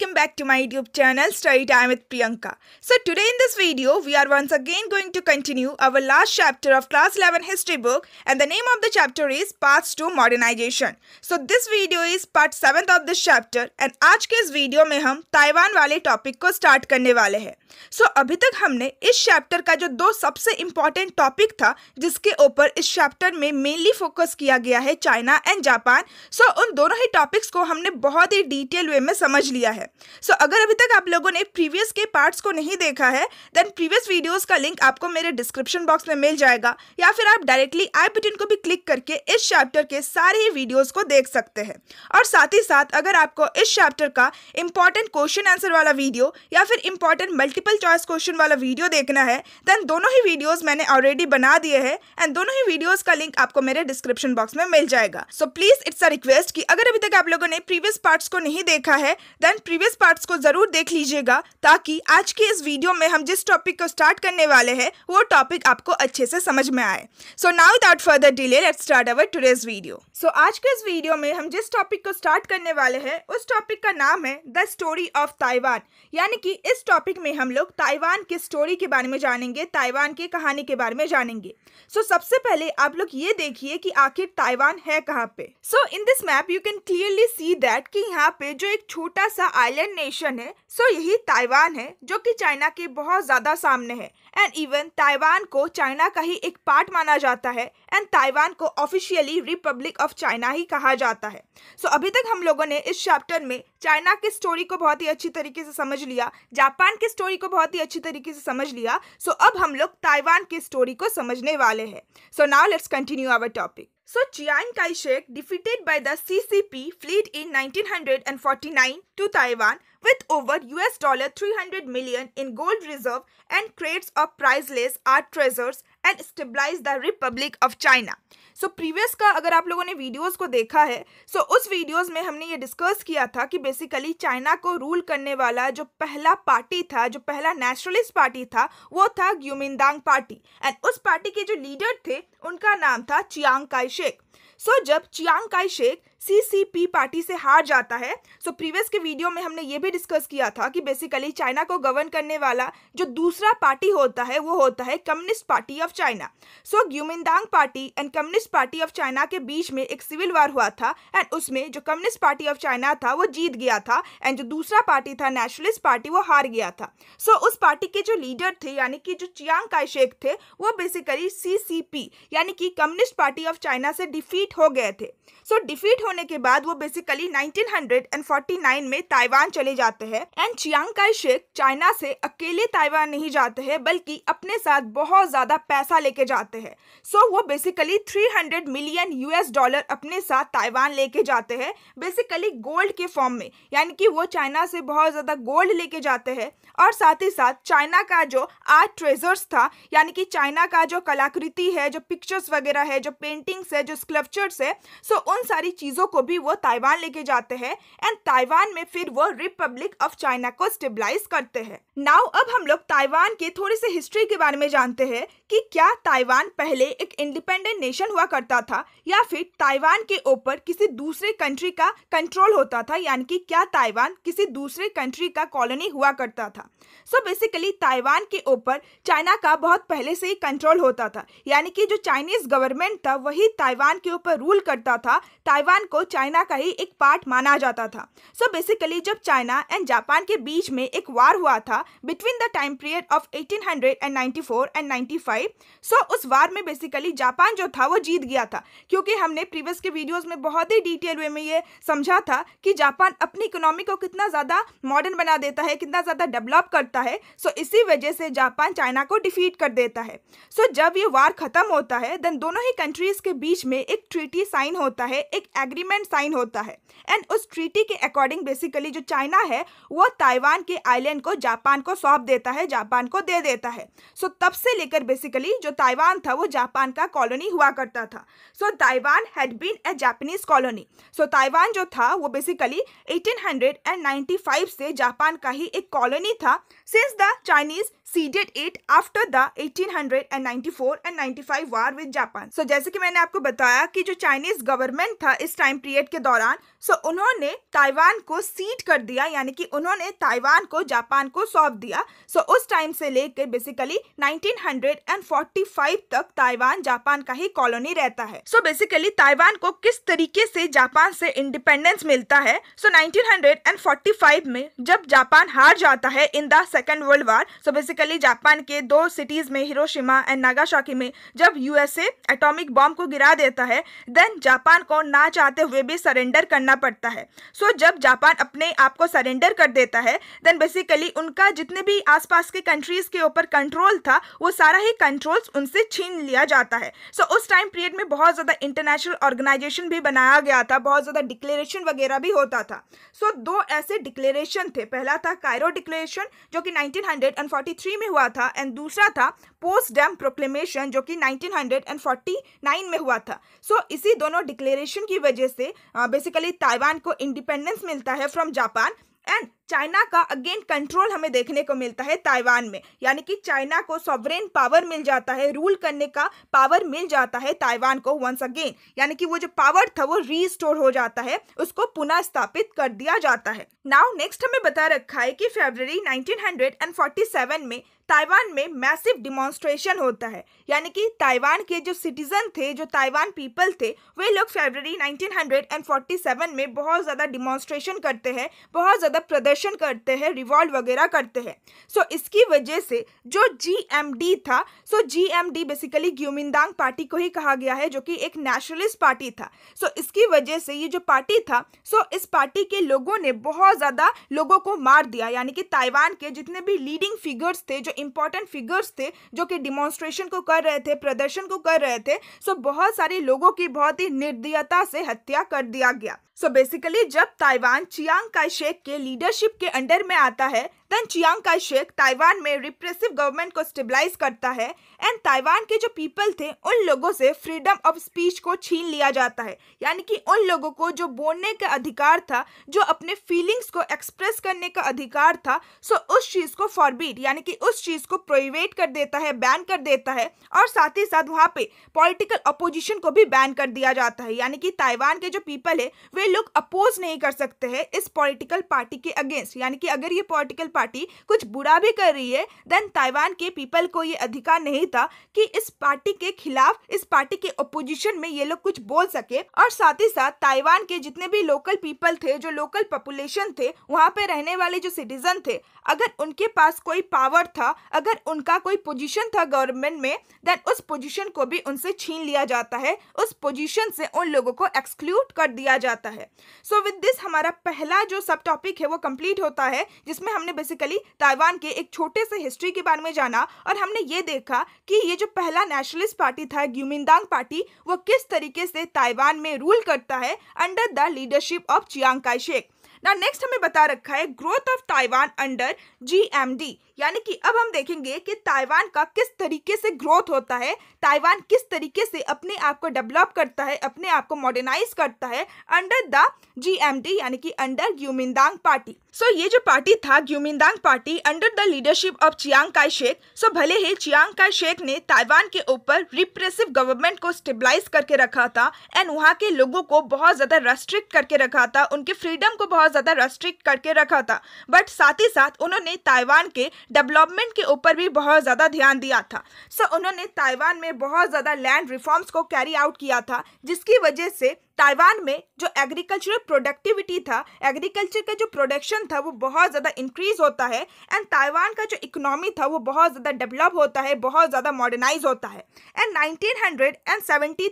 like back to my YouTube channel Story Time with Priyanka. So today in this video, we are once again going to continue our last chapter of class 11 history book and the name of the chapter is Paths to Modernization. So this video is part 7th of this chapter and आज के इस video में हम Taiwan वाले topic को start करने wale हैं so so, अभी तक हमने इस चैप्टर का जो दो सबसे इम्पॉर्टेंट टॉपिक था जिसके ऊपर इस चैप्टर में मेनली फोकस किया गया है China and Japan so so, उन दोनों ही टॉपिक्स को हमने बहुत ही डिटेल वे में समझ लिया है सो so, अगर अभी तक आप लोगों ने प्रीवियस के पार्ट्स को नहीं देखा है देन प्रीवियस वीडियोस का लिंक आपको मेरे डिस्क्रिप्शन बॉक्स में मिल जाएगा या फिर आप डायरेक्टली आई बटन को भी क्लिक करके इस चैप्टर के सारे ही वीडियोस को देख सकते हैं और साथ ही साथ अगर आपको इस चैप्टर का इंपॉर्टेंट क्वेश्चन आंसर वाला वीडियो या फिर इंपॉर्टेंट मल्टीपल चॉइस क्वेश्चन वाला वीडियो देखना है देन दोनों ही वीडियोज़ मैंने ऑलरेडी बना दिए हैं एंड दोनों ही वीडियोज़ का लिंक आपको मेरे डिस्क्रिप्शन बॉक्स में मिल जाएगा so please it's a request कि अगर अभी तक आप लोगों ने प्रीवियस पार्ट्स को नहीं देखा है देन प्रीवियस पार्ट्स को ज़रूर देख लीजिएगा ताकि आज की इस वीडियो में हम जिस टॉपिक को स्टार्ट करने वाले हैं वो टॉपिक आपको अच्छे से समझ में आए so now without further delay let start our today's video so आज के इस वीडियो में हम जिस टॉपिक को स्टार्ट करने वाले हैं उस टॉपिक का नाम है द स्टोरी ऑफ ताइवान यानी कि इस टॉपिक में हम लोग ताइवान की स्टोरी के बारे में जानेंगे ताइवान की कहानी के बारे में जानेंगे सो so, सबसे पहले आप लोग ये देखिए कि आखिर ताइवान है कहाँ पे so in this map you can clearly see that कि यहाँ पे जो एक छोटा सा आइलैंड एशियन नेशन है सो यही ताइवान है जो कि चाइना के बहुत ज़्यादा सामने है एंड इवन ताइवान को चाइना का ही एक पार्ट माना जाता है एंड ताइवान को ऑफिशियली रिपब्लिक ऑफ चाइना ही कहा जाता है सो so, अभी तक हम लोगों ने इस चैप्टर में चाइना की स्टोरी को बहुत ही अच्छी तरीके से समझ लिया जापान की स्टोरी को बहुत ही अच्छी तरीके से समझ लिया सो so, अब हम लोग ताइवान की स्टोरी को समझने वाले हैं so now let's continue our topic So Chiang Kai-shek defeated by the CCP fled in 1949 to Taiwan with over US dollar 300 million in gold reserve and crates of priceless art treasures and stabilise the republic of China so previous का अगर आप लोगों ने videos को देखा है so so उस videos में हमने ये डिस्कस किया था कि बेसिकली चाइना को रूल करने वाला जो पहला पार्टी था जो पहला नेशनलिस्ट पार्टी था वो था ग्यूमिंदांग पार्टी एंड उस पार्टी के जो लीडर थे उनका नाम था Chiang Kai Sheikh so so, जब Chiang Kai Shek CCP party से हार जाता है सो so, प्रीवियस के वीडियो में हमने ये भी डिस्कस किया था कि बेसिकली चाइना को गवर्न करने वाला जो दूसरा पार्टी होता है वो होता है communist party of China so Kuomintang party and communist party of China के बीच में एक सिविल वार हुआ था एंड उसमें जो कम्युनिस्ट पार्टी ऑफ चाइना था वो जीत गया था एंड जो दूसरा पार्टी था नेशनलिस्ट पार्टी वो हार गया था सो so, उस पार्टी के जो लीडर थे यानी कि जो चियांग काइशेक थे वो बेसिकली सी यानी कि कम्युनिस्ट पार्टी ऑफ चाइना से डिफीट हो गए थे सो so, डिफीट होने के बाद वो बेसिकली 1949 में ताइवान चले जाते हैं and Chiang Kai Sheikh China से अकेले ताइवान नहीं जाते हैं बल्कि अपने साथ बहुत ज़्यादा पैसा लेके जाते हैं सो so, वो बेसिकली 300 मिलियन यूएस डॉलर अपने साथ ताइवान लेके जाते हैं बेसिकली गोल्ड के फॉर्म में यानी कि वो चाइना से बहुत ज़्यादा गोल्ड लेके जाते हैं और साथ ही साथ चाइना का जो आर्ट ट्रेजर्स था यानी कि चाइना का जो कलाकृति है जो पिक्चर्स वगैरह है जो पेंटिंग्स है जो स्कल्पचर्स है सो so उन सारी चीज़ों चीज़ों को भी वो ताइवान लेके जाते हैं एंड ताइवान में फिर वो रिपब्लिक ऑफ चाइना को स्टेबलाइज करते हैं नाउ अब हम लोग ताइवान के थोड़ी से हिस्ट्री के बारे में जानते हैं कि क्या ताइवान पहले एक इंडिपेंडेंट नेशन हुआ करता था या फिर ताइवान के ऊपर किसी दूसरे कंट्री का कंट्रोल होता था यानी कि क्या ताइवान किसी दूसरे कंट्री का कॉलोनी हुआ करता था सो so बेसिकली ताइवान के ऊपर चाइना का बहुत पहले से ही कंट्रोल होता था यानी कि जो चाइनीज गवर्नमेंट था वही ताइवान के ऊपर रूल करता था ताइवान को चाइना का ही एक पार्ट माना जाता था सो so बेसिकली जब चाइना एंड जापान के बीच में एक वार हुआ था between the time period of eighteen and ninety and ninety गई सो so, उस वार में बेसिकली जापान जो था वो जीत गया था क्योंकि हमने प्रीवियस के वीडियोस में बहुत ही डिटेल वे में ये समझा था कि जापान अपनी इकोनॉमी को कितना ज़्यादा मॉडर्न बना देता है कितना ज़्यादा डेवलप करता है सो so, इसी वजह से जापान चाइना को डिफीट कर देता है सो so, जब ये वार ख़त्म होता है देन दोनों ही कंट्रीज़ के बीच में एक ट्रीटी साइन होता है एक एग्रीमेंट साइन होता है एंड उस ट्रीटी के अकॉर्डिंग बेसिकली जो चाइना है वो ताइवान के आइलैंड को जापान को सौंप देता है जापान को दे देता है सो so, तब से लेकर बेसिकली बेसिकली जो ताइवान था वो जापान का कॉलोनी हुआ करता था so Taiwan had been a Japanese colony so Taiwan जो था वो बेसिकली 1895 से जापान का ही एक कॉलोनी था since the Chinese ceded it after the 1894 and 95 war with Japan so जैसे कि मैंने आपको बताया कि जो चाइनीज गवर्नमेंट था इस टाइम पीरियड के दौरान सो so उन्होंने ताइवान को सीड कर दिया यानी कि उन्होंने ताइवान को जापान को सौंप दिया सो so उस टाइम से लेकर बेसिकली 1945 तक ताइवान जापान का ही कॉलोनी रहता है सो so बेसिकली ताइवान को किस तरीके से जापान से इंडिपेंडेंस मिलता है सो so 1945 में जब जापान हार जाता है in the second world war so basically basically Japan के दो सिटीज़ में हिरोशिमा एंड नागाशाकी में जब यूएसए एटॉमिक बॉम्ब को गिरा देता है देन जापान को ना चाहते हुए भी सरेंडर करना पड़ता है सो so, जब जापान अपने आप को सरेंडर कर देता है देन बेसिकली उनका जितने भी आसपास के कंट्रीज़ के ऊपर कंट्रोल था वो सारा ही कंट्रोल्स उनसे छीन लिया जाता है सो so, उस टाइम पीरियड में बहुत ज़्यादा इंटरनेशनल ऑर्गेनाइजेशन भी बनाया गया था बहुत ज़्यादा डिक्लेरेशन वगैरह भी होता था सो so, दो ऐसे डिक्लेरेशन थे पहला था कायरो डिक्लेरेशन जो कि 1943 1943 में हुआ था एंड दूसरा था पोस्ट डैम प्रोक्लेमेशन जो कि 1949 में हुआ था सो so, इसी दोनों डिक्लेरेशन की वजह से बेसिकली ताइवान को इंडिपेंडेंस मिलता है फ्रॉम जापान एंड चाइना का अगेन कंट्रोल हमें देखने को मिलता है ताइवान में यानी कि चाइना को सॉवरेन पावर मिल जाता है रूल करने का पावर मिल जाता है ताइवान को वंस अगेन यानी कि वो जो पावर था वो रीस्टोर हो जाता है उसको पुनः स्थापित कर दिया जाता है नाउ नेक्स्ट हमें बता रखा है कि फेबर 1947 में ताइवान में मैसिव डिमॉन्स्ट्रेशन होता है यानी कि ताइवान के जो सिटीज़न थे जो ताइवान पीपल थे वे लोग फेबररी 1947 में बहुत ज़्यादा डिमॉन्स्ट्रेशन करते हैं बहुत ज़्यादा प्रदर्शन करते हैं रिवॉल्ट वगैरह करते हैं सो so, इसकी वजह से जो जी था सो so जी बेसिकली ग्यूमिंदांग पार्टी को ही कहा गया है जो कि एक नेशनलिस्ट पार्टी था सो so, इसकी वजह से ये जो पार्टी था सो so, इस पार्टी के लोगों ने बहुत ज़्यादा लोगों को मार दिया यानी कि ताइवान के जितने भी लीडिंग फिगर्स थे जो इंपॉर्टेंट फिगर्स थे जो कि डिमॉन्स्ट्रेशन को कर रहे थे प्रदर्शन को कर रहे थे सो बहुत सारे लोगों की बहुत ही निर्दयता से हत्या कर दिया गया सो so बेसिकली जब ताइवान चियांग काई शेख के लीडरशिप के अंडर में आता है then Chiang Kai shek Taiwan में रिप्रेसिव गवर्नमेंट को स्टेबलाइज करता है एंड ताइवान के जो पीपल थे उन लोगों से फ्रीडम ऑफ स्पीच को छीन लिया जाता है यानी कि उन लोगों को जो बोलने का अधिकार था जो अपने फीलिंग्स को एक्सप्रेस करने का अधिकार था सो so उस चीज़ को फॉरबीड यानी कि उस चीज़ को प्रोइवेट कर देता है बैन कर देता है और साथ ही साथ वहाँ पे पॉलिटिकल अपोजिशन को भी बैन कर दिया जाता है यानी कि ताइवान के जो पीपल है वे लोग अपोज नहीं कर सकते हैं इस पॉलिटिकल पार्टी के अगेंस्ट यानी कि अगर ये पॉलिटिकल पार्टी कुछ बुरा भी कर रही है देन ताइवान के पीपल को ये अधिकार नहीं था कि इस पार्टी के खिलाफ इस पार्टी के अपोजिशन में ये लोग कुछ बोल सके और साथ ही साथ ताइवान के जितने भी लोकल पीपल थे जो लोकल पॉपुलेशन थे वहाँ पे रहने वाले जो सिटीजन थे अगर उनके पास कोई पावर था अगर उनका कोई पोजीशन था गवर्नमेंट में देन उस पोजीशन को भी उनसे छीन लिया जाता है उस पोजीशन से उन लोगों को एक्सक्लूड कर दिया जाता है होता है सो विद दिस हमारा पहला जो सब टॉपिक है वो कंप्लीट होता है जिसमें हमने बेसिकली ताइवान के एक छोटे से हिस्ट्री के बारे में जाना और हमने ये देखा कि ये जो पहला नेशनलिस्ट पार्टी था ग्यूमिंदांग पार्टी वो किस तरीके से ताइवान में रूल करता है under the leadership of Chiang Kai shek ना नेक्स्ट हमें बता रखा है growth of Taiwan under G यानी कि अब हम देखेंगे कि ताइवान का किस तरीके से ग्रोथ होता है ताइवान किस तरीके से अपने आप को डेवलप करता है अपने आप को मॉडर्नाइज करता है अंडर द जीएमडी यानी कि under Kuomintang party so so, ये जो पार्टी था Kuomintang party under the leadership of Chiang Kai Sheikh so so, भले ही चियांग काई शेख ने ताइवान के ऊपर रिप्रेसिव गवर्नमेंट को स्टेबलाइज करके रखा था एंड वहाँ के लोगों को बहुत ज़्यादा रेस्ट्रिक्ट करके रखा था उनके फ्रीडम को बहुत ज़्यादा रेस्ट्रिक्ट करके रखा था बट साथ ही साथ उन्होंने ताइवान के डेवलपमेंट के ऊपर भी बहुत ज़्यादा ध्यान दिया था सो उन्होंने ताइवान में बहुत ज़्यादा लैंड रिफॉर्म्स को कैरी आउट किया था जिसकी वजह से ताइवान में जो एग्रीकल्चरल प्रोडक्टिविटी था एग्रीकल्चर का जो प्रोडक्शन था वो बहुत ज़्यादा इंक्रीज होता है एंड ताइवान का जो इकोनॉमी था वो बहुत ज़्यादा डेवलप होता है बहुत ज़्यादा मॉडर्नाइज होता है एंड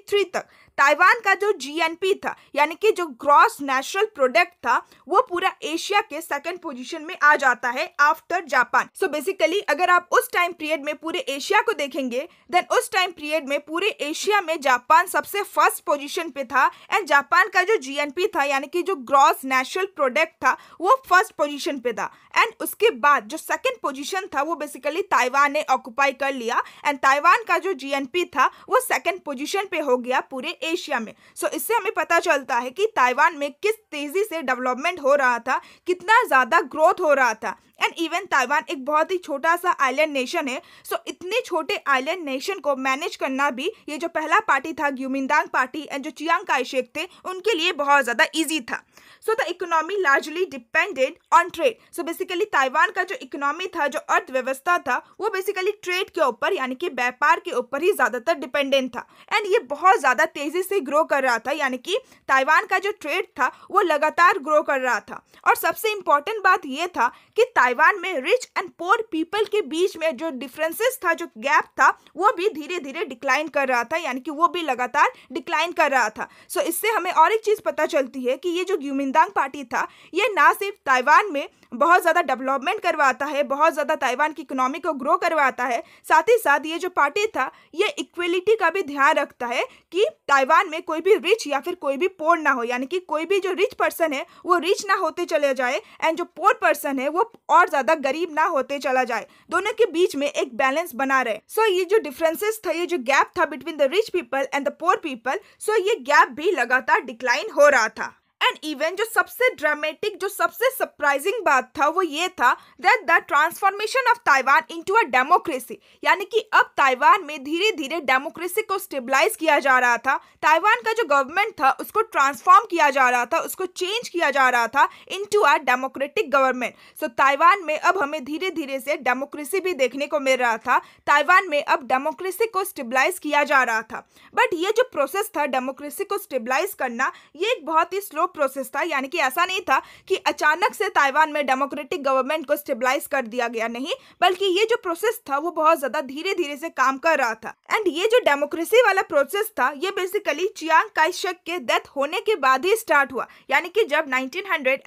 थ्री तक ताइवान का जो जीएनपी था यानी कि जो ग्रॉस नेशनल प्रोडक्ट था वो पूरा एशिया के सेकंड पोजीशन में आ जाता है आफ्टर जापान सो बेसिकली अगर आप उस टाइम पीरियड में पूरे एशिया को देखेंगे देन उस टाइम पीरियड में पूरे एशिया में जापान सबसे फर्स्ट पोजीशन पे था एंड एंड जापान का जो जीएनपी था यानी कि जो ग्रॉस नेशनल प्रोडक्ट था वो फर्स्ट पोजीशन पे था एंड उसके बाद जो सेकंड पोजीशन था वो बेसिकली ताइवान ने ऑक्यूपाई कर लिया एंड ताइवान का जो जीएनपी था वो सेकंड पोजीशन पे हो गया पूरे एशिया में सो so, इससे हमें पता चलता है कि ताइवान में किस तेज़ी से डेवलपमेंट हो रहा था कितना ज़्यादा ग्रोथ हो रहा था एंड इवन ताइवान एक बहुत ही छोटा सा आइलैंड नेशन है सो so, इतने छोटे आइलैंड नेशन को मैनेज करना भी ये जो पहला पार्टी था ग्यूमिंदांग पार्टी एंड जो चियांग काइशेक थे उनके लिए बहुत ज़्यादा ईजी था so the economy largely depended on trade so basically Taiwan का जो इकोनॉमी था जो अर्थव्यवस्था था वो बेसिकली ट्रेड के ऊपर यानी कि व्यापार के ऊपर ही ज़्यादातर डिपेंडेंट था एंड ये बहुत ज़्यादा तेज़ी से ग्रो कर रहा था यानी कि ताइवान का जो ट्रेड था वो लगातार ग्रो कर रहा था और सबसे इम्पॉर्टेंट बात ये था कि ताइवान ताइवान में रिच एंड पोअर पीपल के बीच में जो डिफरेंसेस था जो गैप था वो भी धीरे धीरे डिक्लाइन कर रहा था यानी कि वो भी लगातार डिक्लाइन कर रहा था सो so, इससे हमें और एक चीज़ पता चलती है कि ये जो ग्यूमिंदांग पार्टी था ये ना सिर्फ ताइवान में बहुत ज़्यादा डेवलपमेंट करवाता है बहुत ज़्यादा ताइवान की इकोनॉमी को ग्रो करवाता है साथ ही साथ ये जो पार्टी था ये इक्वलिटी का भी ध्यान रखता है कि ताइवान में कोई भी रिच या फिर कोई भी पोर ना हो यानी कि कोई भी जो रिच पर्सन है वो रिच ना होते चले जाए एंड जो पोर पर्सन है वो और और ज्यादा गरीब ना होते चला जाए दोनों के बीच में एक बैलेंस बना रहे सो so, ये जो डिफरेंसेस था ये जो गैप था between the rich people and the poor people so ये गैप भी लगातार डिक्लाइन हो रहा था एंड इवन जो सबसे ड्रामेटिक जो सबसे सरप्राइजिंग बात था वो ये था that the transformation of Taiwan into a democracy यानी कि अब ताइवान में धीरे धीरे डेमोक्रेसी को स्टेबलाइज किया जा रहा था ताइवान का जो गवर्नमेंट था उसको ट्रांसफॉर्म किया जा रहा था उसको चेंज किया जा रहा था into a democratic government so Taiwan में अब हमें धीरे धीरे से डेमोक्रेसी भी देखने को मिल रहा था ताइवान में अब डेमोक्रेसी को स्टेबलाइज किया जा रहा था बट ये जो प्रोसेस था डेमोक्रेसी को स्टेबलाइज करना ये एक बहुत ही स्लो स्लोप प्रोसेस था यानी कि ऐसा नहीं था कि अचानक से ताइवान में डेमोक्रेटिक गवर्नमेंट को स्टेबलाइज कर दिया गया नहीं बल्कि ये जो प्रोसेस था वो बहुत ज्यादा धीरे धीरे से काम कर रहा था एंड ये जो डेमोक्रेसी वाला प्रोसेस था ये बेसिकली चियांग काइशक के डेथ होने के बाद ही स्टार्ट हुआ यानी कि जब नाइनटीन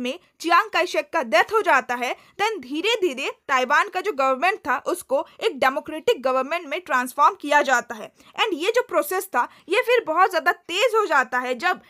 में चियांग काइशक का डेथ हो जाता है देन धीरे धीरे ताइवान का जो गवर्नमेंट था उसको एक डेमोक्रेटिक गवर्नमेंट में ट्रांसफॉर्म किया जाता है एंड ये जो प्रोसेस था ये फिर बहुत ज्यादा तेज हो जाता है जब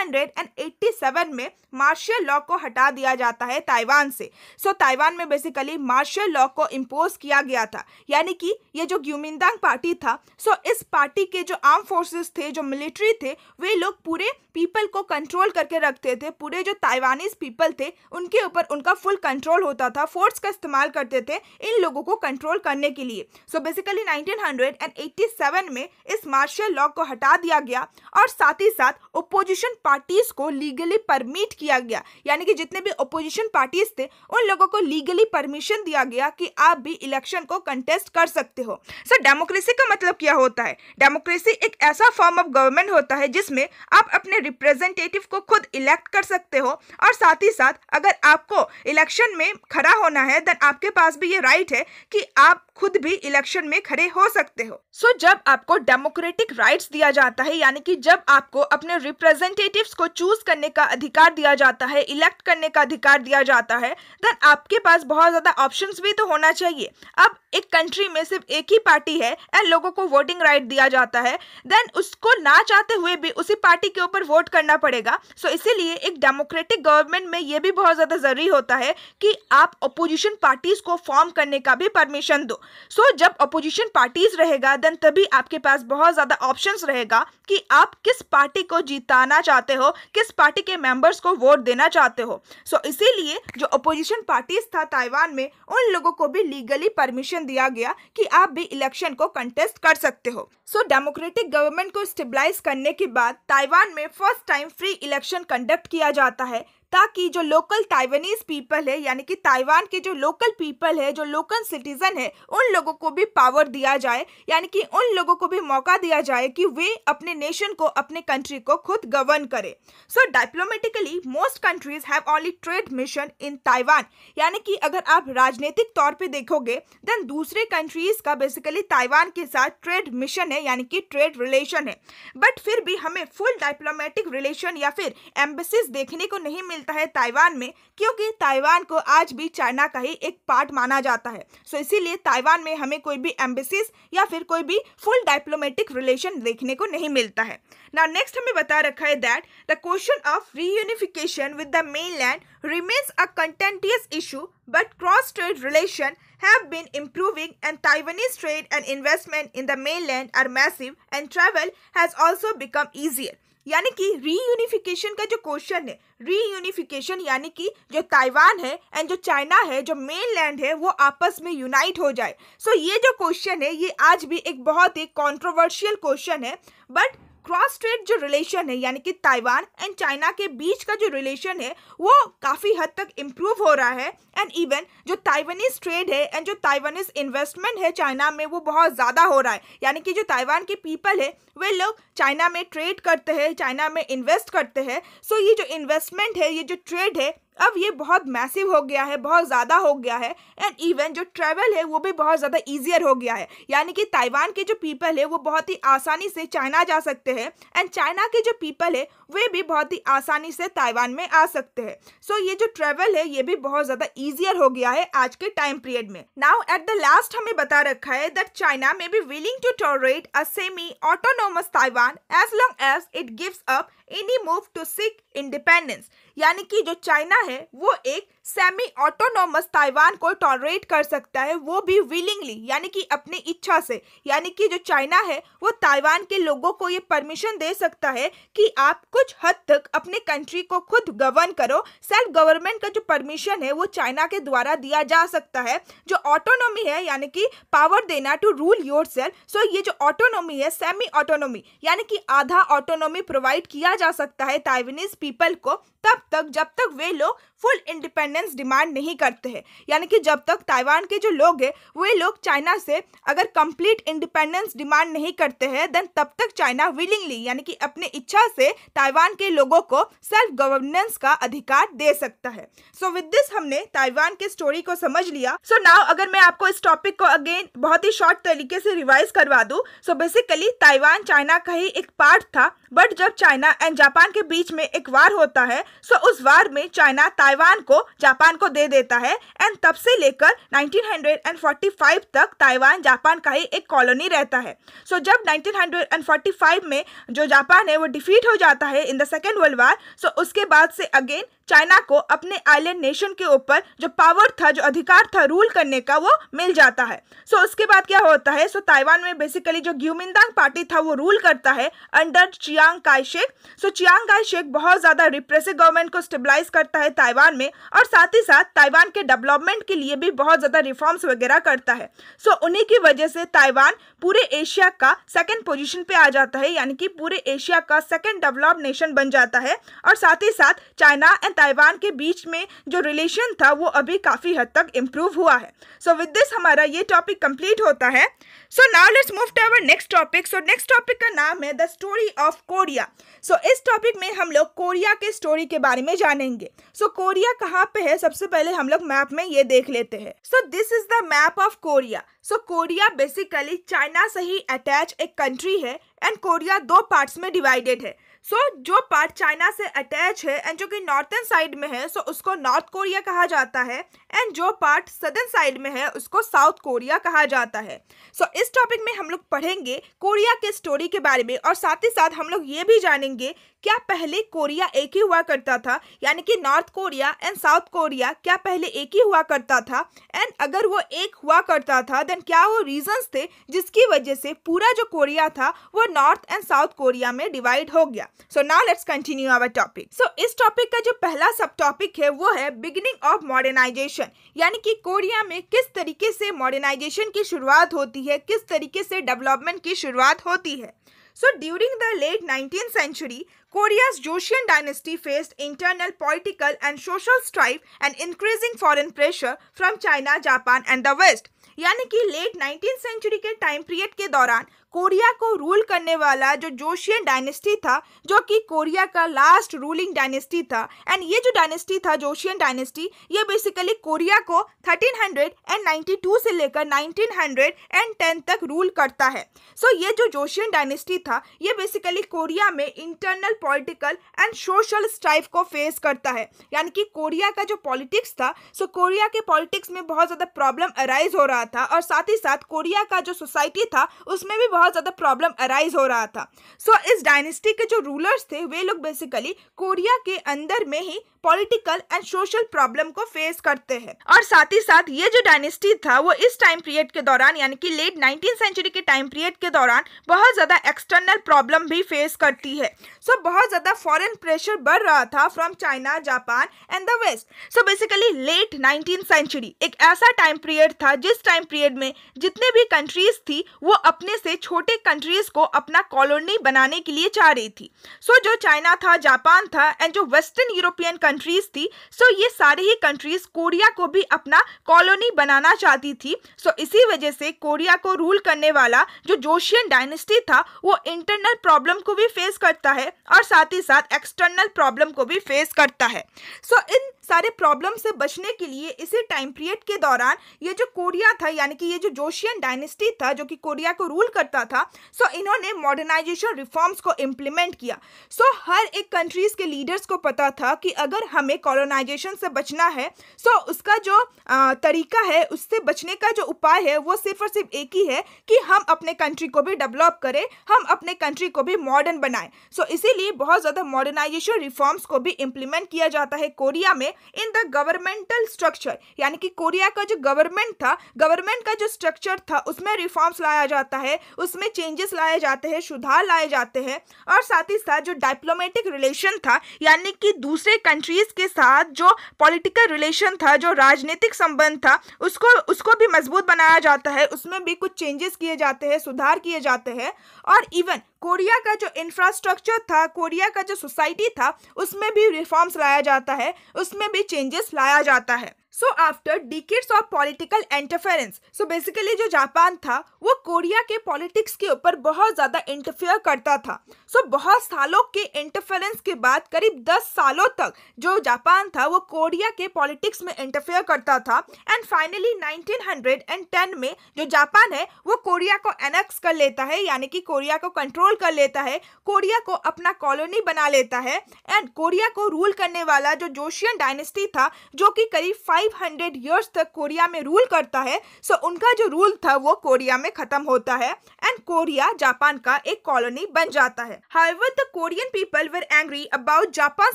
1987 में मार्शल लॉ को हटा दिया जाता है ताइवान से सो so, ताइवान में बेसिकली मार्शल लॉ को इम्पोज किया गया था यानी कि ये जो ग्यूमिंदांग पार्टी था सो so इस पार्टी के जो आर्म फोर्सेस थे जो मिलिट्री थे वे लोग पूरे पीपल को कंट्रोल करके रखते थे पूरे जो ताइवानीज पीपल थे उनके ऊपर उनका फुल कंट्रोल होता था फोर्स का इस्तेमाल करते थे इन लोगों को कंट्रोल करने के लिए सो बेसिकली नाइनटीन में इस मार्शल लॉ को हटा दिया गया और साथ ही साथ ओपोजिशन पार्टीज को लीगली परमिट किया गया यानी कि जितने भी अपोजिशन पार्टीज थे उन लोगों को लीगली परमिशन दिया गया कि आप भी इलेक्शन को कंटेस्ट कर सकते हो सर डेमोक्रेसी का मतलब क्या होता है डेमोक्रेसी एक ऐसा फॉर्म ऑफ गवर्नमेंट होता है जिसमें आप अपने रिप्रेजेंटेटिव को खुद इलेक्ट कर सकते हो और साथ ही साथ अगर आपको इलेक्शन में खड़ा होना है देन आपके पास भी ये राइट है कि आप खुद भी इलेक्शन में खड़े हो सकते हो सो so, जब आपको डेमोक्रेटिक राइट्स दिया जाता है यानी कि जब आपको अपने रिप्रेजेंटेटिव्स को चूज करने का अधिकार दिया जाता है इलेक्ट करने का अधिकार दिया जाता है देन आपके पास बहुत ज्यादा ऑप्शन भी तो होना चाहिए अब एक कंट्री में सिर्फ एक ही पार्टी है एंड लोगों को वोटिंग राइट दिया जाता है देन उसको ना चाहते हुए भी उसी पार्टी के ऊपर वोट करना पड़ेगा सो so, इसीलिए एक डेमोक्रेटिक गवर्नमेंट में यह भी बहुत ज़्यादा ज़रूरी होता है कि आप अपोजिशन पार्टीज को फॉर्म करने का भी परमिशन दो सो so, जब अपोजिशन पार्टीज रहेगा देन तभी आपके पास बहुत ज़्यादा ऑप्शन रहेगा कि आप किस पार्टी को जिताना चाहते हो किस पार्टी के मेंबर्स को वोट देना चाहते हो सो so, इसीलिए जो अपोजिशन पार्टीज था ताइवान में उन लोगों को भी लीगली परमिशन दिया गया कि आप भी इलेक्शन को कंटेस्ट कर सकते हो सो डेमोक्रेटिक गवर्नमेंट को स्टेबलाइज करने के बाद ताइवान में first time free election conduct किया जाता है ताकि जो लोकल ताइवानीज पीपल है यानी कि ताइवान के जो लोकल पीपल है जो लोकल सिटीजन है उन लोगों को भी पावर दिया जाए यानी कि उन लोगों को भी मौका दिया जाए कि वे अपने नेशन को अपने कंट्री को खुद गवर्न करें so diplomatically most countries have only trade mission in Taiwan यानी कि अगर आप राजनीतिक तौर पर देखोगे देन दूसरे कंट्रीज का बेसिकली ताइवान के साथ ट्रेड मिशन है यानी कि ट्रेड रिलेशन है बट फिर भी हमें फुल डायप्लोमेटिक रिलेशन या फिर एम्बेसीज देखने को नहीं मिल मिलता है ताइवान में क्योंकि ताइवान को आज भी चाइना का ही एक पार्ट माना जाता है सो so, इसीलिए ताइवान में हमें कोई भी एम्बेसीज या फिर कोई भी फुल डाइप्लोमेटिक रिलेशन देखने को नहीं मिलता है ना नेक्स्ट हमें बता रखा है that the question of reunification with the mainland remains a contentious issue but cross trade relation have been improving and Taiwanese trade and investment in the mainland are massive and travel has also become easier यानी कि reunification का जो question है reunification यानी कि जो Taiwan है and जो चाइना है जो मेन लैंड है वो आपस में यूनाइट हो जाए सो so, ये जो क्वेश्चन है ये आज भी एक बहुत ही कॉन्ट्रोवर्शियल क्वेश्चन है बट क्रॉस ट्रेड जो रिलेशन है यानी कि ताइवान एंड चाइना के बीच का जो रिलेशन है वो काफ़ी हद तक इम्प्रूव हो रहा है एंड इवन जो ताइवानीज ट्रेड है एंड जो ताइवानीज इन्वेस्टमेंट है चाइना में वो बहुत ज़्यादा हो रहा है यानी कि जो ताइवान के पीपल है वे लोग चाइना में ट्रेड करते हैं चाइना में इन्वेस्ट करते हैं सो so ये जो इन्वेस्टमेंट है ये जो ट्रेड है अब ये बहुत मैसिव हो गया है बहुत ज़्यादा हो गया है एंड इवन जो ट्रैवल है वो भी बहुत ज़्यादा ईजियर हो गया है यानी कि ताइवान के जो पीपल है वो बहुत ही आसानी से चाइना जा सकते हैं एंड चाइना के जो पीपल है वे भी बहुत ही आसानी से ताइवान में आ सकते हैं सो so, ये जो ट्रैवल है ये भी बहुत ज़्यादा ईजियर हो गया है आज के टाइम पीरियड में नाउ एट द लास्ट हमें बता रखा है that China may be willing to tolerate a semi autonomous Taiwan as long as it gives up any move to seek independence यानी कि जो चाइना है वो एक सेमी ऑटोनोमस ताइवान को टॉलरेट कर सकता है वो भी विलिंगली यानी कि अपनी इच्छा से यानी कि जो चाइना है वो ताइवान के लोगों को ये परमिशन दे सकता है कि आप कुछ हद तक अपने कंट्री को खुद गवर्न करो सेल्फ गवर्नमेंट का जो परमिशन है वो चाइना के द्वारा दिया जा सकता है जो ऑटोनोमी है यानी कि पावर देना to rule yourself so ये जो ऑटोनोमी है सेमी ऑटोनोमी यानी कि आधा ऑटोनोमी प्रोवाइड किया जा सकता है ताइवानीज पीपल को तब तक जब तक वे लोग फुल इंडिपेंडेंस डिमांड नहीं करते हैं यानी कि जब तक ताइवान के जो लोग हैं वे लोग चाइना से अगर कंप्लीट इंडिपेंडेंस डिमांड नहीं करते हैं देन तब तक चाइना विलिंगली यानी कि अपने इच्छा से ताइवान के लोगों को सेल्फ गवर्नेंस का अधिकार दे सकता है सो विद दिस हमने ताइवान के स्टोरी को समझ लिया सो so नाउ अगर मैं आपको इस टॉपिक को अगेन बहुत ही शॉर्ट तरीके से रिवाइज करवा दू सो बेसिकली ताइवान चाइना का ही एक पार्ट था बट जब चाइना एंड जापान के बीच में एक वार होता है सो so उस वार में चाइना ताइवान को जापान को दे देता है एंड तब से लेकर 1945 तक ताइवान जापान का ही एक कॉलोनी रहता है सो so, जब 1945 में जो जापान है वो डिफीट हो जाता है in the second world war so उसके बाद से अगेन चाइना को अपने आइलैंड नेशन के ऊपर जो पावर था जो अधिकार था रूल करने का वो मिल जाता है सो so, उसके बाद क्या होता है सो so, ताइवान में बेसिकली जो ग्यूमिंदांग पार्टी था वो रूल करता है under Chiang Kai Sheikh so so, Chiang Kai Sheikh बहुत ज़्यादा रिप्रेसिव गवर्नमेंट को स्टेबलाइज करता है ताइवान ताइवान में और साथ ही साथ ताइवान के डेवलपमेंट के लिए भी बहुत ज़्यादा रिफॉर्म्स वगैरह करता है सो उन्हीं की वजह से ताइवान पूरे एशिया का सेकेंड पोजिशन पे आ जाता है यानी कि पूरे एशिया का सेकेंड डेवलप नेशन बन जाता है और साथ ही साथ चाइना एंड ताइवान के बीच में जो रिलेशन था वो अभी काफ़ी हद तक इम्प्रूव हुआ है सो विद दिस हमारा ये टॉपिक कंप्लीट होता है so now let's move to our next topic so next topic का नाम है the story of Korea so इस टॉपिक में हम लोग कोरिया के स्टोरी के बारे में जानेंगे सो so, कोरिया कहाँ पे है सबसे पहले हम लोग मैप में ये देख लेते हैं so this is the map of Korea so Korea basically China से ही अटैच एक कंट्री है एंड कोरिया दो पार्ट्स में डिवाइडेड है सो so, जो पार्ट चाइना से अटैच है एंड जो कि नॉर्थन साइड में है सो so उसको नॉर्थ कोरिया कहा जाता है एंड जो पार्ट सदर्न साइड में है उसको साउथ कोरिया कहा जाता है सो so, इस टॉपिक में हम लोग पढ़ेंगे कोरिया के स्टोरी के बारे में और साथ ही साथ हम लोग ये भी जानेंगे क्या पहले कोरिया एक ही हुआ करता था यानी कि North Korea and South Korea क्या पहले एक ही हुआ करता था एंड अगर वो एक हुआ करता था देन क्या वो रीजन्स थे जिसकी वजह से पूरा जो कोरिया था वो नॉर्थ एंड साउथ कोरिया में डिवाइड हो गया so now let's continue our topic so इस टॉपिक का जो पहला सब टॉपिक है वो है बिगिनिंग ऑफ मॉडर्नाइजेशन यानी कि कोरिया में किस तरीके से मॉडर्नाइजेशन की शुरुआत होती है किस तरीके से डेवलपमेंट की शुरुआत होती है so during the late nineteen century Korea's Joseon dynasty faced internal political and social strive and increasing foreign pressure from China Japan and the West यानी कि लेट नाइनटीन सेंचुरी के टाइम पीरियड के दौरान Korea को rule करने वाला जो जोशियन dynasty था जो कि कोरिया का लास्ट रूलिंग डायनेस्टी था एंड ये जो डायनेस्टी था जोशियन डायनेस्टी ये बेसिकली कोरिया को 1392 से लेकर 1910 तक रूल करता है सो so, ये जो जोशियन डायनेस्टी था ये बेसिकली कोरिया में internal political and social strife को फेस करता है यानी कि कोरिया का जो पॉलिटिक्स था सो so कोरिया के पॉलिटिक्स में बहुत ज़्यादा प्रॉब्लम अराइज हो रहा था और साथ ही साथ कोरिया का जो सोसाइटी था उसमें भी बहुत बहुत ज़्यादा प्रॉब्लम अराइज हो रहा था सो so, इस डायनेस्टी के जो रूलर्स थे वे लोग बेसिकली कोरिया के अंदर में ही पॉलिटिकल एंड सोशल प्रॉब्लम को फेस करते हैं और साथ ही साथ ये जो डायनेस्टी था वो इस टाइम पीरियड के दौरान यानी कि लेट नाइनटीन सेंचुरी के टाइम पीरियड के दौरान बहुत ज़्यादा एक्सटर्नल प्रॉब्लम भी फेस करती है सो so, बहुत ज़्यादा फॉरेन प्रेशर बढ़ रहा था from China Japan and the West so basically late nineteen century एक ऐसा टाइम पीरियड था जिस टाइम पीरियड में जितने भी कंट्रीज थी वो अपने से छोटे कंट्रीज़ को अपना कॉलोनी बनाने के लिए चाह रही थी सो so, जो चाइना था जापान था एंड जो वेस्टर्न यूरोपियन कंट्रीज़ थी सो so ये सारे ही कंट्रीज़ कोरिया को भी अपना कॉलोनी बनाना चाहती थी सो so, इसी वजह से कोरिया को रूल करने वाला जो जोशियन डायनेस्टी था वो इंटरनल प्रॉब्लम को भी फेस करता है और साथ ही साथ एक्सटर्नल प्रॉब्लम को भी फेस करता है सो so, इन सारे प्रॉब्लम से बचने के लिए इसी टाइम पीरियड के दौरान ये जो कोरिया था यानी कि ये जो जोशियन डायनेस्टी था जो कि कोरिया को रूल करता था सो so इन्होंने मॉडर्नाइजेशन रिफॉर्म्स को इम्प्लीमेंट किया सो so हर एक कंट्रीज के लीडर्स को पता था कि अगर हमें कॉलोनाइजेशन से बचना है सो so उसका जो आ, तरीका है उससे बचने का जो उपाय है वो सिर्फ और सिर्फ एक ही है कि हम अपने कंट्री को भी डेवलप करें हम अपने कंट्री को भी मॉडर्न बनाएं सो so इसीलिए बहुत ज़्यादा मॉडर्नाइजेशन रिफॉर्म्स को भी इम्प्लीमेंट किया जाता है कोरिया में इन द गवर्नमेंटल स्ट्रक्चर यानी कि कोरिया का जो गवर्नमेंट था गवर्नमेंट का जो स्ट्रक्चर था उसमें रिफॉर्म्स लाया जाता है उसमें चेंजेस लाए जाते हैं सुधार लाए जाते हैं और साथ ही साथ जो डाइप्लोमेटिक रिलेशन था यानी कि दूसरे कंट्रीज के साथ जो पॉलिटिकल रिलेशन था जो राजनीतिक संबंध था उसको उसको भी मजबूत बनाया जाता है उसमें भी कुछ चेंजेस किए जाते हैं सुधार किए जाते हैं और इवन कोरिया का जो इंफ्रास्ट्रक्चर था कोरिया का जो सोसाइटी था उसमें भी रिफॉर्म्स लाया जाता है उसमें में भी चेंजेस लाया जाता है so after decades of political interference so basically जो जापान था वो कोरिया के पॉलिटिक्स के ऊपर बहुत ज़्यादा इंटरफेयर करता था सो so, बहुत सालों के इंटरफेरेंस के बाद करीब दस सालों तक जो जापान था वो कोरिया के पॉलिटिक्स में इंटरफेयर करता था एंड फाइनली 1910 में जो जापान है वो कोरिया को एनेक्स कर लेता है यानी कि कोरिया को कंट्रोल कर लेता है कोरिया को अपना कॉलोनी बना लेता है एंड कोरिया को रूल करने वाला जो जोशियन डायनेस्टी था जो कि करीब फाइव 500 इयर्स तक कोरिया में रूल करता है सो so उनका जो रूल था वो कोरिया में खत्म होता है एंड कोरिया जापान का एक कॉलोनी बन जाता है however the Korean people were angry about Japan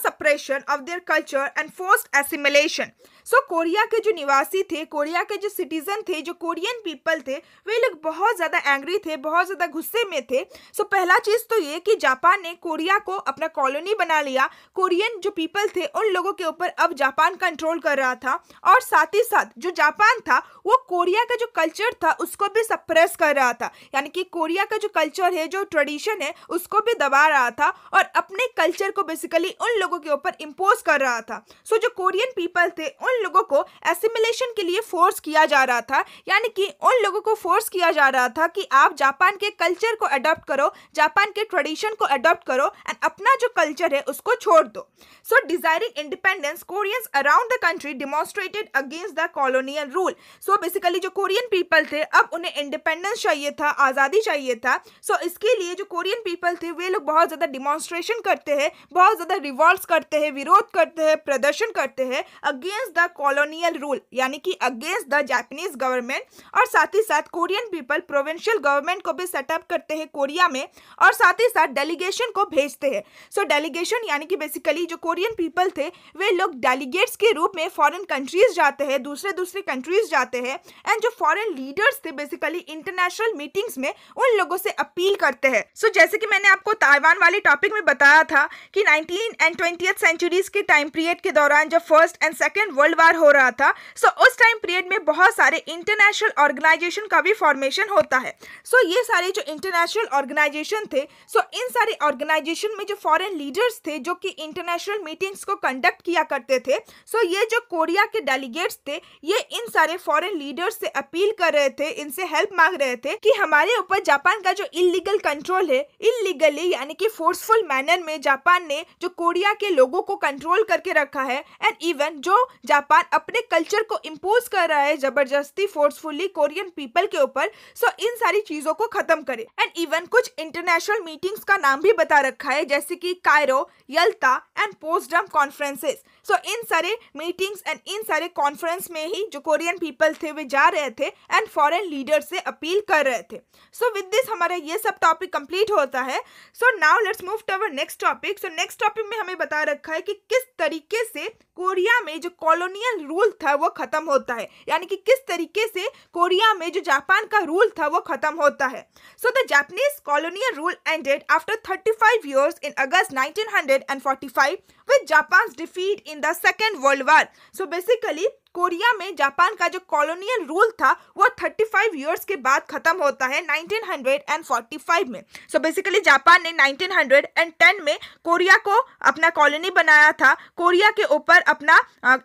suppression of their culture and forced assimilation so so, Korea के जो निवासी थे कोरिया के जो सिटीजन थे जो कोरियन पीपल थे वे लोग बहुत ज़्यादा एंग्री थे बहुत ज़्यादा गुस्से में थे सो so, पहला चीज़ तो ये कि जापान ने कोरिया को अपना कॉलोनी बना लिया कोरियन जो पीपल थे उन लोगों के ऊपर अब जापान कंट्रोल कर रहा था और साथ ही साथ जो जापान था वो कोरिया का जो कल्चर था उसको भी सप्रेस कर रहा था यानी कि कोरिया का जो कल्चर है जो ट्रेडिशन है उसको भी दबा रहा था और अपने कल्चर को बेसिकली उन लोगों के ऊपर इम्पोज कर रहा था सो so, जो कोरियन पीपल थे उन उन लोगों को एसिमिलेशन के लिए फोर्स किया जा रहा था यानी कि उन लोगों को फोर्स किया जा रहा था कि आप जापान के कल्चर को अडॉप्ट करो जापान के ट्रेडिशन को अडॉप्ट करो एंड अपना जो कल्चर है उसको छोड़ दो so desiring independence Koreans around the country demonstrated against the colonial rule so basically जो कोरियन पीपल थे अब उन्हें इंडिपेंडेंस चाहिए था आज़ादी चाहिए था सो so, इसके लिए जो कोरियन पीपल थे वे लोग बहुत ज़्यादा डिमॉन्स्ट्रेशन करते हैं बहुत ज़्यादा रिवॉल्व करते हैं विरोध करते हैं प्रदर्शन करते हैं अगेंस्ट द कॉलोनियल रूल यानी कि अगेंस्ट द जापानीज गवर्नमेंट और साथ ही साथ कोरियन पीपल प्रोविंशियल गवर्नमेंट को भी सेटअप करते हैं कोरिया में और साथ ही साथ डेलीगेशन को भेजते हैं सो डेलीगेशन यानी कि बेसिकली जो कोरियन पीपल थे वे लोग डेलीगेट्स के रूप में फॉरन कंट्रीज जाते हैं दूसरे दूसरे कंट्रीज जाते हैं एंड जो फॉरन लीडर्स थे बेसिकली इंटरनेशनल मीटिंग्स में उन लोगों से अपील करते हैं सो so, जैसे कि मैंने आपको ताइवान वाले टॉपिक में बताया था कि नाइनटीन एंड ट्वेंटी सेंचुरीज के टाइम पीरियड के दौरान जब first and second world world war हो रहा था सो so, उस टाइम पीरियड में बहुत सारे इंटरनेशनल ऑर्गेनाइजेशन का भी फॉर्मेशन होता है सो so, ये सारे जो इंटरनेशनल ऑर्गेनाइजेशन थे सो so, इन सारे ऑर्गेनाइजेशन में जो फॉरेन लीडर्स थे जो कि इंटरनेशनल मीटिंग्स को कंडक्ट किया करते थे सो so, ये जो कोरिया के डेलीगेट्स थे ये इन सारे फॉरन लीडर्स से अपील कर रहे थे इनसे हेल्प मांग रहे थे कि हमारे ऊपर जापान का जो इलीगल कंट्रोल है इलीगली यानी कि फोर्सफुल मैनर में जापान ने जो कोरिया के लोगों को कंट्रोल करके रखा है एंड इवन जो जापान जापान अपने कल्चर को इम्पोज कर रहा है जबरदस्ती फोर्सफुली कोरियन पीपल के ऊपर सो इन सारी चीजों को खत्म करे एंड इवन कुछ इंटरनेशनल मीटिंग्स का नाम भी बता रखा है जैसे कि Cairo Yalta and Potsdam conferences so इन सारे मीटिंग्स एंड इन सारे कॉन्फ्रेंस में ही जो कोरियन पीपल थे वे जा रहे थे एंड फॉरेन लीडर से अपील कर रहे थे सो विद दिस हमारा ये सब टॉपिक कंप्लीट होता है so now let's move to our next topic so next topic में हमें बता रखा है कि किस तरीके से कोरिया में जो कॉलोनी कॉलोनियल रूल था वो खत्म होता है यानी कि किस तरीके से कोरिया में जो जापान का रूल था वो खत्म होता है so the Japanese colonial rule ended after 35 years in August 1945 with Japan defeat in the second world war so basically Korea में जापान का जो कॉलोनियल रूल था वो 35 ईयर्स के बाद खत्म होता है 1945 में सो so बेसिकली जापान ने 1910 में कोरिया को अपना कॉलोनी बनाया था कोरिया के ऊपर अपना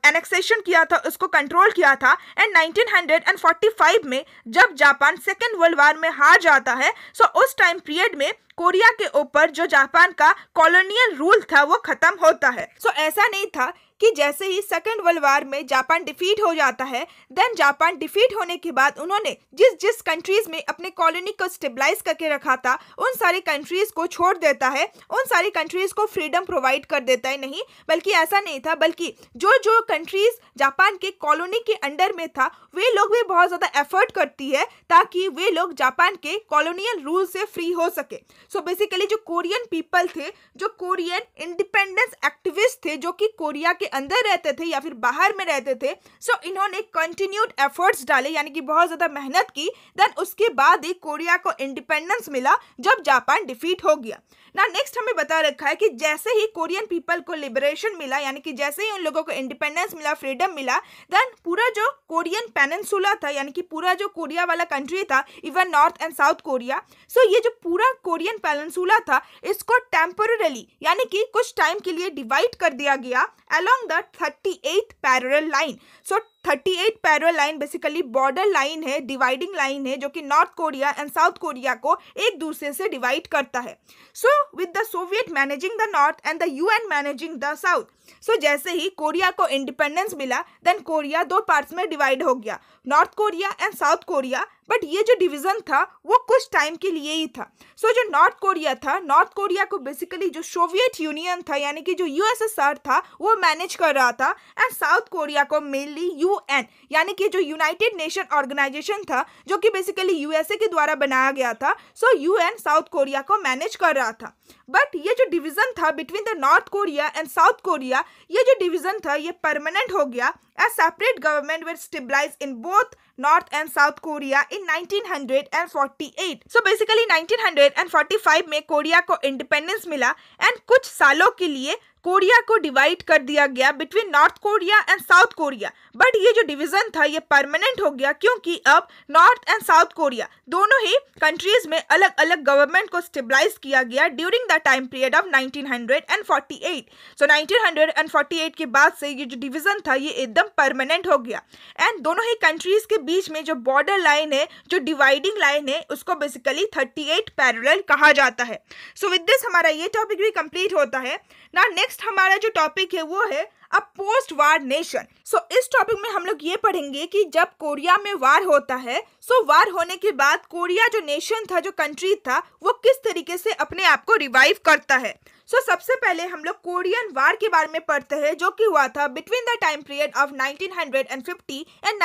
एनेक्सेशन किया था उसको कंट्रोल किया था एंड 1945 में जब जापान सेकेंड वर्ल्ड वार में हार जाता है सो so उस टाइम पीरियड में कोरिया के ऊपर जो जापान का कॉलोनियल रूल था वो खत्म होता है सो so ऐसा नहीं था कि जैसे ही सेकेंड वर्ल्ड वार में जापान डिफीट हो जाता है देन जापान डिफीट होने के बाद उन्होंने जिस जिस कंट्रीज में अपने कॉलोनी को स्टेबलाइज करके रखा था उन सारी कंट्रीज को छोड़ देता है उन सारी कंट्रीज को फ्रीडम प्रोवाइड कर देता है नहीं बल्कि ऐसा नहीं था बल्कि जो जो कंट्रीज जापान के कॉलोनी के अंडर में था वे लोग भी बहुत ज़्यादा एफर्ट करती है ताकि वे लोग जापान के कॉलोनियल रूल से फ्री हो सके सो so बेसिकली जो कोरियन पीपल थे जो कोरियन इंडिपेंडेंस एक्टिविस्ट थे जो कि कोरिया के अंदर रहते थे या फिर बाहर में रहते थे सो so, इन्होंने कंटिन्यूड एफर्ट्स डाले यानी कि बहुत ज़्यादा मेहनत की देन उसके बाद ही कोरिया को इंडिपेंडेंस मिला जब जापान डिफीट हो गया ना नेक्स्ट हमें बता रखा है कि जैसे ही कोरियन पीपल को लिबरेशन मिला यानी कि जैसे ही उन लोगों को इंडिपेंडेंस मिला फ्रीडम मिला देन पूरा जो कोरियन पेनसुला था यानी कि पूरा जो कोरिया वाला कंट्री था even North and South Korea so ये जो पूरा कोरियन पेनसुला था इसको टेम्पोरली यानी कि कुछ टाइम के लिए डिवाइड कर दिया गया along along the 38th parallel line. So 38 parallel line basically border line है डिवाइडिंग लाइन है जो कि North Korea and South Korea को एक दूसरे से डिवाइड करता है so with the Soviet managing the north and the UN managing the south so जैसे ही कोरिया को इंडिपेंडेंस मिला देन कोरिया दो पार्ट्स में डिवाइड हो गया North Korea and South Korea but ये जो डिवीज़न था वो कुछ टाइम के लिए ही था सो so, जो नॉर्थ कोरिया था नॉर्थ कोरिया को बेसिकली जो सोवियत यूनियन था यानी कि जो यूएसएसआर था वो मैनेज कर रहा था एंड साउथ कोरिया को मेनली यूएन यानी कि जो यूनाइटेड नेशन ऑर्गेनाइजेशन था जो कि बेसिकली यूएसए के द्वारा बनाया गया था सो यूएन साउथ कोरिया को मैनेज कर रहा था बट ये जो डिवीज़न था between the North Korea and South Korea ये जो डिवीज़न था ये परमानेंट हो गया A separate government was stabilized in both North and South Korea in 1948. So basically 1945 में कोरिया को इंडिपेंडेंस मिला एंड कुछ सालों के लिए कोरिया को डिवाइड कर दिया गया between North Korea and South Korea but ये जो डिवीज़न था ये परमानेंट हो गया क्योंकि अब नॉर्थ एंड साउथ कोरिया दोनों ही कंट्रीज में अलग अलग गवर्नमेंट को स्टेबलाइज किया गया during the time period of 1948 so so, 1948 के बाद से ये जो डिवीज़न था ये एकदम परमानेंट हो गया एंड दोनों ही कंट्रीज के बीच में जो बॉर्डर लाइन है जो डिवाइडिंग लाइन है उसको बेसिकली थर्टी एट कहा जाता है सो विद दिस हमारा ये टॉपिक भी कंप्लीट होता है ना नेक्स्ट हमारा जो टॉपिक है वो है अ पोस्ट वार नेशन सो इस टॉपिक में हम लोग ये पढ़ेंगे कि जब कोरिया में वार होता है सो so वार होने के बाद कोरिया जो नेशन था जो कंट्री था वो किस तरीके से अपने आप को रिवाइव करता है सो so, सबसे पहले हम लोग कोरियन वार के बारे में पढ़ते हैं जो कि हुआ था between the time period of 1950 and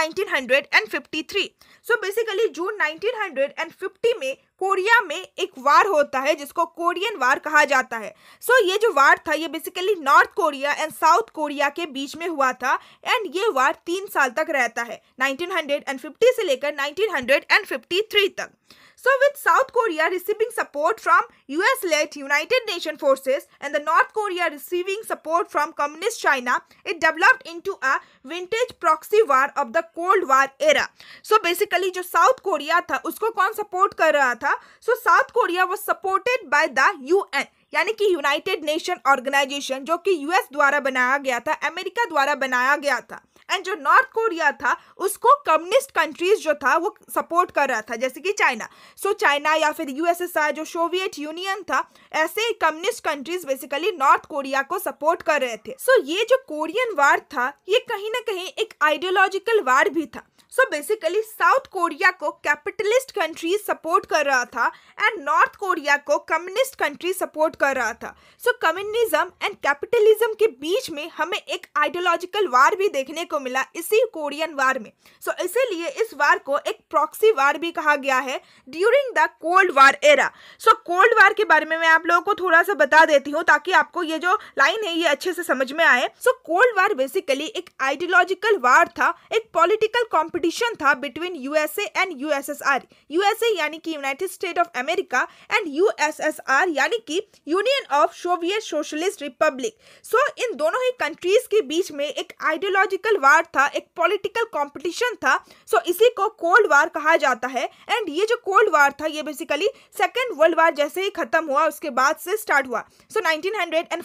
1953 so basically June 1950 में कोरिया में एक वार होता है जिसको कोरियन वार कहा जाता है सो so, ये जो वार था ये basically North Korea and South Korea के बीच में हुआ था एंड ये वार तीन साल तक रहता है 1950 से लेकर 1953 तक So with South Korea receiving support from US-led United Nations forces and the North Korea receiving support from Communist China, it developed into a vintage proxy war of the Cold War era. So basically जो South Korea था उसको कौन support कर रहा था So South Korea was supported by the UN. यानी कि United nation organisation जो कि यूएस द्वारा बनाया गया था अमेरिका द्वारा बनाया गया था एंड जो नॉर्थ कोरिया था उसको कम्युनिस्ट कंट्रीज जो था वो सपोर्ट कर रहा था जैसे कि चाइना सो so, चाइना या फिर यूएसएसआर जो सोवियत यूनियन था ऐसे communist countries basically North Korea को सपोर्ट कर रहे थे सो so, ये जो कोरियन वार था ये कहीं ना कहीं एक आइडियोलॉजिकल वार भी था सो बेसिकली साउथ कोरिया को कैपिटलिस्ट कंट्रीज सपोर्ट कर रहा था एंड नॉर्थ कोरिया को कम्युनिस्ट कंट्री सपोर्ट कर रहा था सो कम्युनिज्म एंड कैपिटलिज्म के बीच में हमें एक आइडियोलॉजिकल वार भी देखने को मिला इसी कोरियन वार में सो so, इसीलिए इस वार को एक प्रॉक्सी वार भी कहा गया है during the cold war era so cold war के बारे में मैं आप लोगों को थोड़ा सा बता देती हूँ ताकि आपको ये जो लाइन है ये अच्छे से समझ में आए सो कोल्ड वार बेसिकली एक आइडियोलॉजिकल वार था एक पॉलिटिकल कॉम्पिटिशन था between USA and USSR USA यानी कि United State of America and USSR यानी कि union of Soviet socialist republic so इन दोनों ही कंट्रीज के बीच में एक आइडियोलॉजिकल वार था एक पॉलिटिकल कंपटीशन था सो so इसी को कोल्ड वार कहा जाता है एंड ये जो कोल्ड वार था ये बेसिकली सेकेंड वर्ल्ड वार जैसे ही खत्म हुआ उसके बाद से स्टार्ट हुआ सो नाइनटीन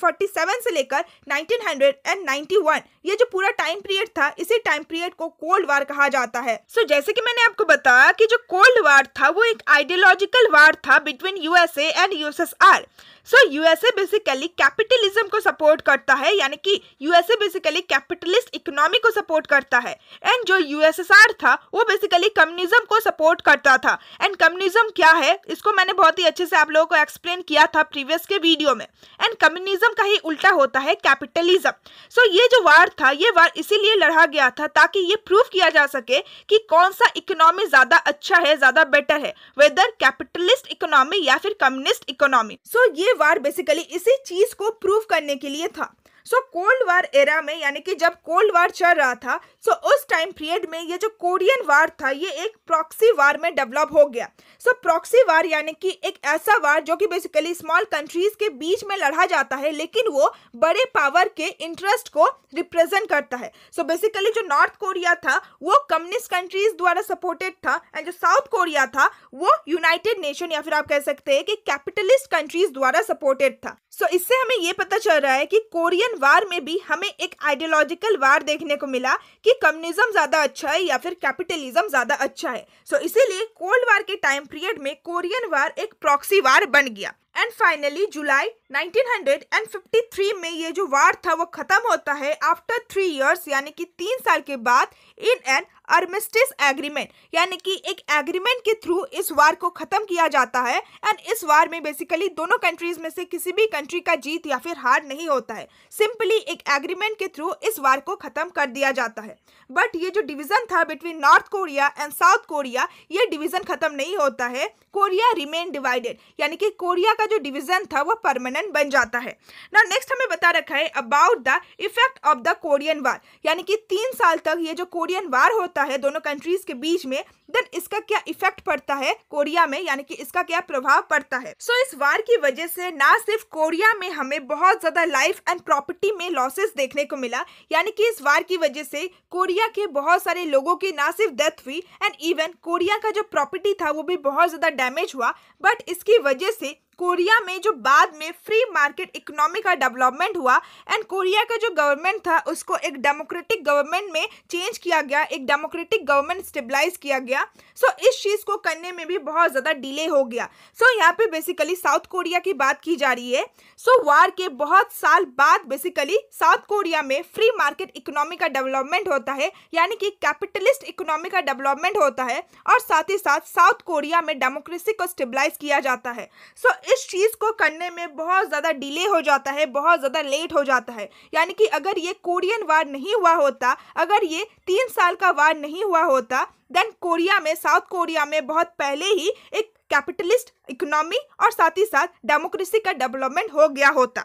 से लेकर नाइनटीन ये जो पूरा टाइम पीरियड था इसी टाइम पीरियड को कोल्ड वार कहा जाता है सो so जैसे कि मैंने आपको बताया कि जो कोल्ड वार था वो एक आइडियोलॉजिकल वार था between USA and USSR so USA basically capitalism को सपोर्ट करता है यानी कि यूएसए बेसिकली कैपिटलिस्ट इकोनॉमी को सपोर्ट करता है एंड जो यूएसएसआर था वो बेसिकली कम्युनिज्म को सपोर्ट करता था एंड कम्युनिज्म क्या है इसको मैंने बहुत ही अच्छे से आप लोगों को एक्सप्लेन किया था प्रीवियस के वीडियो में एंड कम्युनिज्म का ही उल्टा होता है कैपिटलिज्म सो so, ये जो वार था ये वार इसीलिए लड़ा गया था ताकि ये प्रूव किया जा सके कि कौन सा इकोनॉमी ज़्यादा अच्छा है ज़्यादा बेटर है वेदर कैपिटलिस्ट इकोनॉमी या फिर कम्युनिस्ट इकोनॉमी सो ये वार बेसिकली इसी चीज़ को प्रूव करने के लिए था सो कोल्ड वार एरा में यानी कि जब कोल्ड वार चल रहा था सो so उस टाइम पीरियड में ये जो कोरियन वार था ये एक प्रॉक्सी वार में डेवलप हो गया सो so, प्रॉक्सी वार यानी कि एक ऐसा वार जो कि बेसिकली स्मॉल कंट्रीज के बीच में लड़ा जाता है लेकिन वो बड़े पावर के इंटरेस्ट को रिप्रेजेंट करता है सो so, बेसिकली जो नॉर्थ कोरिया था वो कम्युनिस्ट कंट्रीज द्वारा सपोर्टेड था एंड जो साउथ कोरिया था वो यूनाइटेड नेशन या फिर आप कह सकते हैं कि कैपिटलिस्ट कंट्रीज द्वारा सपोर्टेड था सो so, इससे हमें ये पता चल रहा है कि कोरियन वार में भी हमें एक आइडियोलॉजिकल वार देखने को मिला कि कम्युनिज्म ज़्यादा अच्छा है या फिर कैपिटलिज्म ज़्यादा अच्छा है सो so, इसीलिए कोल्ड वार के टाइम पीरियड में कोरियन वार एक प्रॉक्सी वार बन गया एंड फाइनली जुलाई 1953 में ये जो वार था वो ख़त्म होता है आफ्टर थ्री इयर्स यानी कि तीन साल के बाद इन एन अर्मिस्टिस एग्रीमेंट यानी कि एक एग्रीमेंट के थ्रू इस वार को ख़त्म किया जाता है एंड इस वार में बेसिकली दोनों कंट्रीज़ में से किसी भी कंट्री का जीत या फिर हार नहीं होता है सिंपली एक एग्रीमेंट के थ्रू इस वार को ख़त्म कर दिया जाता है बट ये जो डिवीज़न था between North Korea and South Korea ये डिवीज़न ख़त्म नहीं होता है कोरिया रिमेन डिवाइडेड यानी कि कोरिया का जो डिवीजन था वो परमानेंट बन जाता है ना नेक्स्ट हमें बता रखा है about the effect of the Korean war यानी कि तीन साल तक ये जो कोरियन वार होता है दोनों कंट्रीज के बीच में देन इसका क्या इफेक्ट पड़ता है कोरिया में यानी कि इसका क्या प्रभाव पड़ता है सो so, इस वार की वजह से ना सिर्फ कोरिया में हमें बहुत ज्यादा लाइफ एंड प्रॉपर्टी में लॉसेस देखने को मिला यानी कि इस वार की वजह से कोरिया के बहुत सारे लोगों की ना सिर्फ डेथ हुई एंड इवन कोरिया का जो प्रॉपर्टी था वो भी बहुत ज्यादा डैमेज हुआ बट इसकी वजह से कोरिया में जो बाद में फ्री मार्केट इकोनॉमी का डेवलपमेंट हुआ एंड कोरिया का जो गवर्नमेंट था उसको एक डेमोक्रेटिक गवर्नमेंट में चेंज किया गया एक डेमोक्रेटिक गवर्नमेंट स्टेबलाइज किया गया सो so, इस चीज़ को करने में भी बहुत ज़्यादा डिले हो गया सो so, यहाँ पे बेसिकली साउथ कोरिया की बात की जा रही है सो so, वार के बहुत साल बाद बेसिकली साउथ कोरिया में फ्री मार्केट इकोनॉमी का डेवलपमेंट होता है यानी कि कैपिटलिस्ट इकोनॉमी का डेवलपमेंट होता है और साथ ही साथ साउथ कोरिया में डेमोक्रेसी को स्टेबलाइज किया जाता है सो so, इस चीज़ को करने में बहुत ज़्यादा डिले हो जाता है बहुत ज़्यादा लेट हो जाता है यानी कि अगर ये कोरियन वार नहीं हुआ होता अगर ये तीन साल का वार नहीं हुआ होता देन कोरिया में साउथ कोरिया में बहुत पहले ही एक कैपिटलिस्ट इकोनॉमी और साथ ही साथ डेमोक्रेसी का डेवलपमेंट हो गया होता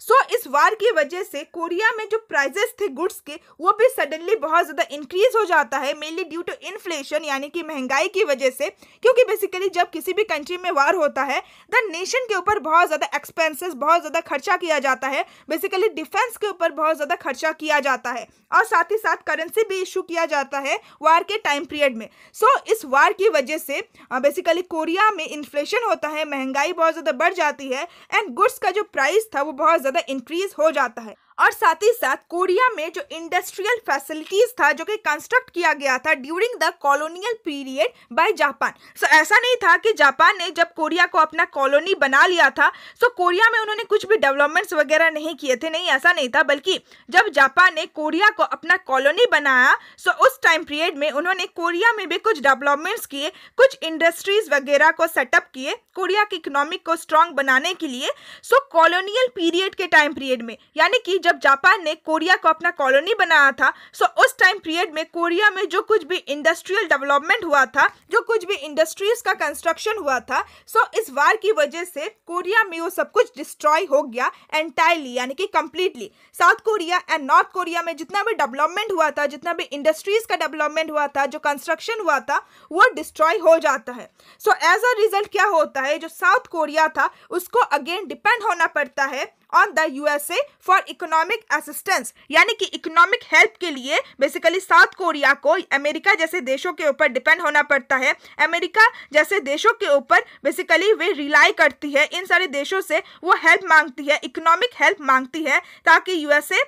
सो so, इस वार की वजह से कोरिया में जो प्राइजेस थे गुड्स के वो भी सडनली बहुत ज़्यादा इंक्रीज हो जाता है मेनली ड्यू टू इन्फ्लेशन यानी कि महंगाई की वजह से क्योंकि बेसिकली जब किसी भी कंट्री में वार होता है द नेशन के ऊपर बहुत ज़्यादा एक्सपेंसेस बहुत ज़्यादा खर्चा किया जाता है बेसिकली डिफेंस के ऊपर बहुत ज़्यादा खर्चा किया जाता है और साथ ही साथ करेंसी भी इशू किया जाता है वार के टाइम पीरियड में सो so, इस वार की वजह से बेसिकली कोरिया इंडिया में इन्फ्लेशन होता है महंगाई बहुत ज़्यादा बढ़ जाती है एंड गुड्स का जो प्राइस था वो बहुत ज़्यादा इंक्रीज हो जाता है और साथ ही साथ कोरिया में जो इंडस्ट्रियल फैसिलिटीज था जो कि कंस्ट्रक्ट किया गया था during the colonial period by Japan so ऐसा नहीं था कि जापान ने जब कोरिया को अपना कॉलोनी बना लिया था सो so कोरिया में उन्होंने कुछ भी डेवलपमेंट्स वगैरह नहीं किए थे नहीं ऐसा नहीं था बल्कि जब जापान ने कोरिया को अपना कॉलोनी बनाया सो so उस टाइम पीरियड में उन्होंने कोरिया में भी कुछ डेवलपमेंट्स किए कुछ इंडस्ट्रीज वगैरह को सेटअप किए कोरिया की इकोनॉमिक को स्ट्रांग बनाने के लिए सो कॉलोनियल पीरियड के टाइम पीरियड में यानी कि जब जापान ने कोरिया को अपना कॉलोनी बनाया था सो उस टाइम पीरियड में कोरिया में जो कुछ भी इंडस्ट्रियल डेवलपमेंट हुआ था जो कुछ भी इंडस्ट्रीज का कंस्ट्रक्शन हुआ था सो इस वार की वजह से कोरिया में वो सब कुछ डिस्ट्रॉय हो गया एंटायरली यानी कि completely South Korea and North Korea में जितना भी डेवलपमेंट हुआ था जितना भी इंडस्ट्रीज का डेवलपमेंट हुआ था जो कंस्ट्रक्शन हुआ था वो डिस्ट्रॉय हो जाता है सो एज अ रिजल्ट क्या होता है जो साउथ कोरिया था उसको अगेन डिपेंड होना पड़ता है on the USA for economic assistance यानी कि इकोनॉमिक हेल्प के लिए बेसिकली साउथ कोरिया को अमेरिका जैसे देशों के ऊपर डिपेंड होना पड़ता है अमेरिका जैसे देशों के ऊपर बेसिकली वे रिलाई करती है इन सारे देशों से वो हेल्प मांगती है इकोनॉमिक हेल्प मांगती है ताकि यूएसए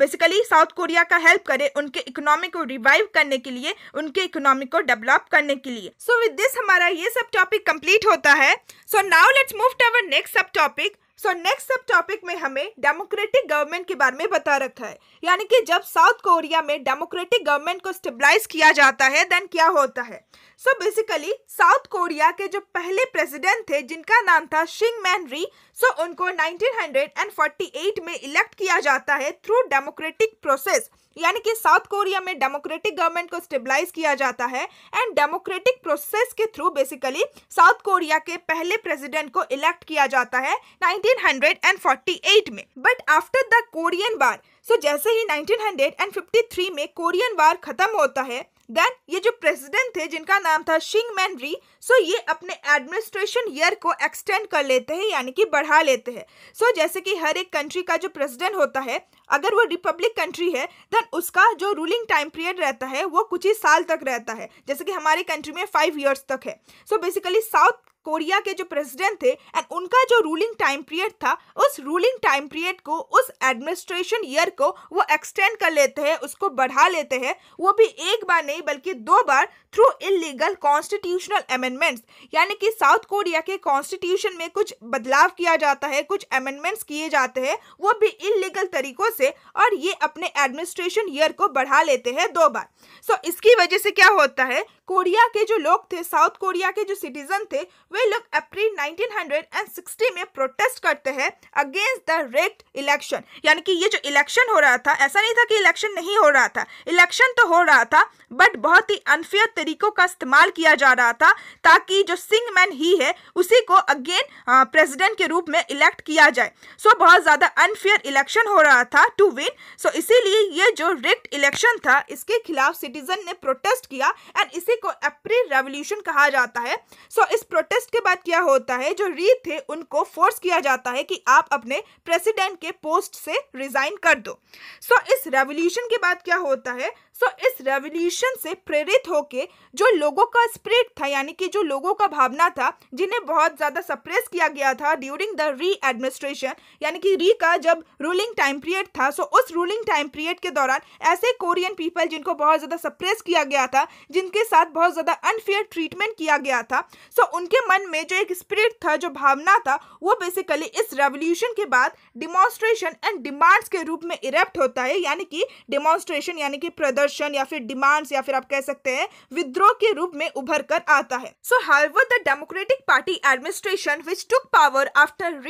बेसिकली साउथ कोरिया का हेल्प करे उनके इकोनॉमी को रिवाइव करने के लिए उनके इकोनॉमी को डेवलप करने के लिए सो विद दिस हमारा ये सब टॉपिक कंप्लीट होता है so now let's move to our next sub topic so next sub topic में हमें डेमोक्रेटिक गवर्नमेंट के बारे में बता रखा है यानी कि जब साउथ कोरिया में डेमोक्रेटिक गवर्नमेंट को स्टेबलाइज किया जाता है देन क्या होता है सो बेसिकली साउथ कोरिया के जो पहले प्रेसिडेंट थे जिनका नाम था शिंग मैन री सो उनको 1948 में इलेक्ट किया जाता है थ्रू डेमोक्रेटिक प्रोसेस यानी कि साउथ कोरिया में डेमोक्रेटिक गवर्नमेंट को स्टेबलाइज किया जाता है एंड डेमोक्रेटिक प्रोसेस के थ्रू बेसिकली साउथ कोरिया के पहले प्रेसिडेंट को इलेक्ट किया जाता है 1948 में but after the Korean war so जैसे ही 1953 में कोरियन वार खत्म होता है देन ये जो प्रेसिडेंट थे जिनका नाम था शिंग मैनरी सो ये अपने एडमिनिस्ट्रेशन ईयर को एक्सटेंड कर लेते हैं यानी कि बढ़ा लेते हैं सो so, जैसे कि हर एक कंट्री का जो प्रेसिडेंट होता है अगर वो रिपब्लिक कंट्री है देन उसका जो रूलिंग टाइम पीरियड रहता है वो कुछ ही साल तक रहता है जैसे कि हमारे कंट्री में फाइव ईयर्स तक है सो बेसिकली साउथ कोरिया के जो प्रेसिडेंट थे एंड उनका जो रूलिंग टाइम पीरियड था उस रूलिंग टाइम पीरियड को उस एडमिनिस्ट्रेशन ईयर को वो एक्सटेंड कर लेते हैं उसको बढ़ा लेते हैं वो भी एक बार नहीं बल्कि दो बार थ्रू इलीगल कॉन्स्टिट्यूशनल अमेंडमेंट्स यानी कि साउथ कोरिया के कॉन्स्टिट्यूशन में कुछ बदलाव किया जाता है कुछ अमेंडमेंट्स किए जाते हैं वो भी इलीगल तरीकों से और ये अपने एडमिनिस्ट्रेशन ईयर को बढ़ा लेते हैं दो बार सो so, इसकी वजह से क्या होता है कोरिया के जो लोग थे साउथ कोरिया के जो सिटीजन थे वे लोग अप्रैल 1960 में प्रोटेस्ट करते हैं अगेंस्ट द रेक्ट इलेक्शन यानी कि ये जो इलेक्शन हो रहा था ऐसा नहीं था कि इलेक्शन नहीं हो रहा था इलेक्शन तो हो रहा था बट बहुत ही अनफेयर तरीकों का इस्तेमाल किया जा रहा था ताकि जो सिंह मैन ही है उसी को अगेन प्रेसिडेंट के रूप में इलेक्ट किया जाए सो so, बहुत ज़्यादा अनफेयर इलेक्शन हो रहा था टू विन सो इसीलिए ये जो रिक्ट इलेक्शन था इसके खिलाफ सिटीजन ने प्रोटेस्ट किया एंड इसी को अप्रैल रेवोल्यूशन कहा जाता है सो so, इस प्रोटेस्ट अरेस्ट के बाद क्या होता है जो रीत थे उनको फोर्स किया जाता है कि आप अपने प्रेसिडेंट के पोस्ट से रिजाइन कर दो सो so, इस रेवोल्यूशन के बाद क्या होता है सो इस रेवोल्यूशन से प्रेरित होके जो लोगों का स्प्रिट था यानी कि जो लोगों का भावना था जिन्हें बहुत ज़्यादा सप्रेस किया गया था ड्यूरिंग द री एडमिनिस्ट्रेशन यानी कि री का जब रूलिंग टाइम पीरियड था सो उस रूलिंग टाइम पीरियड के दौरान ऐसे कोरियन पीपल जिनको बहुत ज़्यादा सप्रेस किया गया था जिनके साथ बहुत ज़्यादा अनफेयर ट्रीटमेंट किया गया था सो उनके मन में जो एक स्प्रिट था जो भावना था वो बेसिकली इस रेवोल्यूशन के बाद डिमॉन्स्ट्रेशन एंड डिमांड्स के रूप में इरेप्ट होता है यानी कि डिमॉन्स्ट्रेशन यानी कि प्रदर्शन प्रदर्शन या फिर डिमांड्स या फिर आप कह सकते हैं विद्रोह के रूप में उभर कर आता है so however the democratic party administration which took power after